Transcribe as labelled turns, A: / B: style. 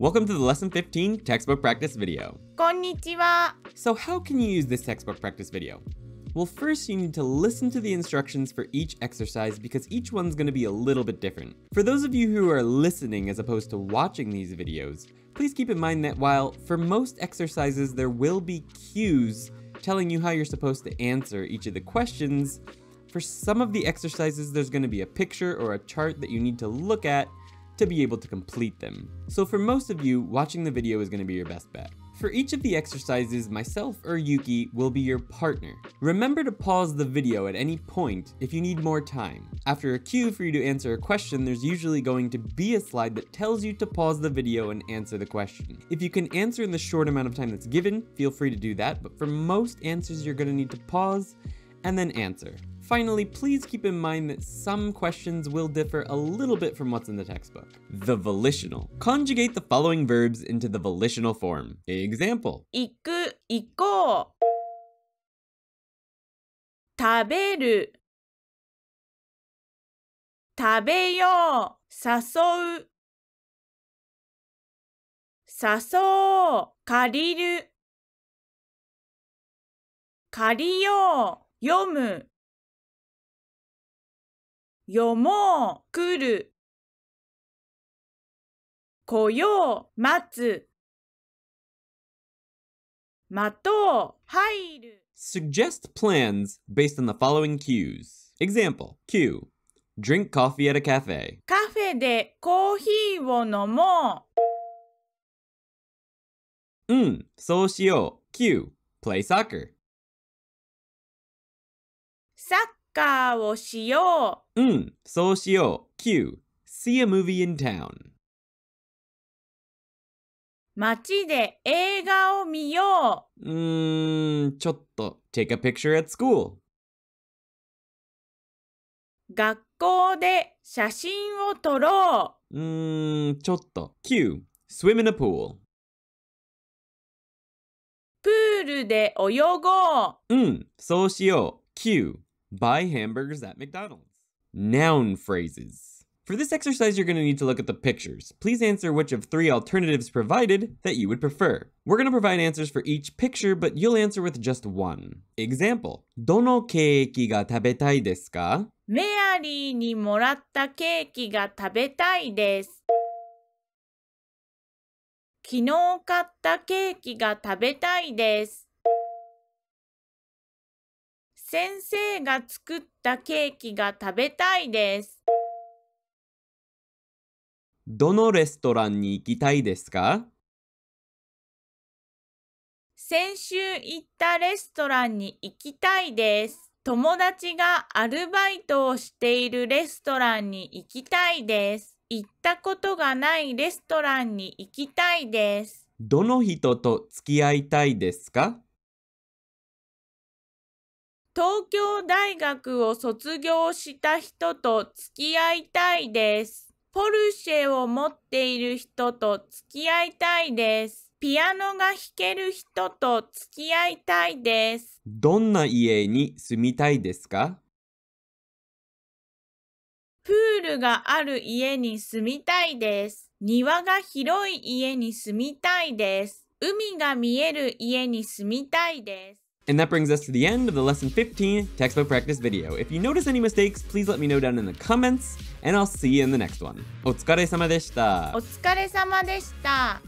A: Welcome to the Lesson 15 Textbook Practice video.
B: Konnichiwa!
A: So how can you use this textbook practice video? Well, first you need to listen to the instructions for each exercise because each one's going to be a little bit different. For those of you who are listening as opposed to watching these videos, please keep in mind that while for most exercises there will be cues telling you how you're supposed to answer each of the questions, for some of the exercises there's going to be a picture or a chart that you need to look at to be able to complete them. So for most of you, watching the video is going to be your best bet. For each of the exercises, myself or Yuki will be your partner. Remember to pause the video at any point if you need more time. After a cue for you to answer a question, there's usually going to be a slide that tells you to pause the video and answer the question. If you can answer in the short amount of time that's given, feel free to do that, but for most answers you're going to need to pause and then answer. Finally, please keep in mind that some questions will differ a little bit from what's in the textbook. The volitional. Conjugate the following verbs into the volitional form. Example.
B: 行く、行こう。食べる、食べよう、誘う。誘おう、借りる。借りよう、読む。読もう、来る。来よう、待つ。待とう、入る。
A: Suggest plans based on the following cues. Example, Q. Drink coffee at a cafe.
B: カフェでコーヒーを飲も
A: う。うん、そうしよう。Q. Play soccer.
B: カーをしよ
A: う。うん、そうしよう。9. See a movie in town.
B: 街で映画を見よ
A: う。うーん、ちょっと。Take a picture at school.
B: 学校で写真を撮ろ
A: う。うーん、ちょっと。9. Swim in a pool.
B: プールで泳ご
A: う。うん、そうしよう。9. Buy hamburgers at McDonald's. Noun phrases. For this exercise, you're going to need to look at the pictures. Please answer which of three alternatives provided that you would prefer. We're going to provide answers for each picture, but you'll answer with just one. Example. ga ga ga tabetai tabetai tabetai desu desu.
B: ka? ni moratta katta desu. 先生が作ったケーキが食べたいです。
A: どのレストランに行きたいですか
B: 先週行ったレストランに行きたいです。友達がアルバイトをしているレストランに行きたいです。行ったことがないレストランに行きたいです。
A: どの人と付き合いたいですか
B: 東京大学を卒業した人と付き合いたいです。ポルシェを持っている人と付き合いたいです。ピアノが弾ける人と付き合いたいです。
A: どんな家に住みたいですか
B: プールがある家に住みたいです。庭が広い家に住みたいです。海が見える家に住みたいです。
A: And that brings us to the end of the Lesson 15 Textbook Practice video. If you notice any mistakes, please let me know down in the comments, and I'll see you in the next one. お疲れ様でした。
B: お疲れ様でした。